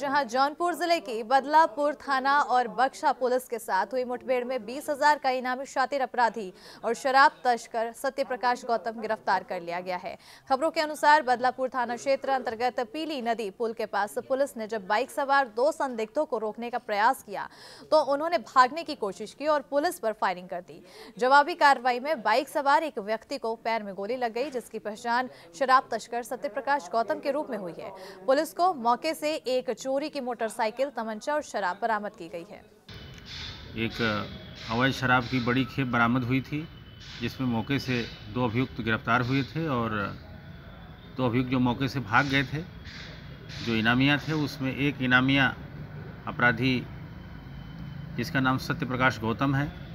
जहां जौनपुर जिले की बदलापुर थाना और बक्शा पुलिस के साथ हुई मुठभेड़ में 20,000 का इनामी शातिर अपराधी और शराब तस्कर सत्यप्रकाश गौतम गिरफ्तार कर लिया गया है खबरों के अनुसार बदलापुर थाना क्षेत्र अंतर्गत पीली नदी पुल के पास पुलिस ने जब बाइक सवार दो संदिग्धों को रोकने का प्रयास किया तो उन्होंने भागने की कोशिश की और पुलिस पर फायरिंग कर दी जवाबी कार्रवाई में बाइक सवार एक व्यक्ति को पैर में गोली लग गई जिसकी पहचान शराब तस्कर सत्यप्रकाश गौतम के रूप में हुई है पुलिस को मौके से एक चोरी की मोटरसाइकिल तमंचा और शराब बरामद की गई है एक हवाई शराब की बड़ी खेप बरामद हुई थी जिसमें मौके से दो अभियुक्त गिरफ्तार हुए थे और दो अभियुक्त जो मौके से भाग गए थे जो इनामिया थे उसमें एक इनामिया अपराधी जिसका नाम सत्य प्रकाश गौतम है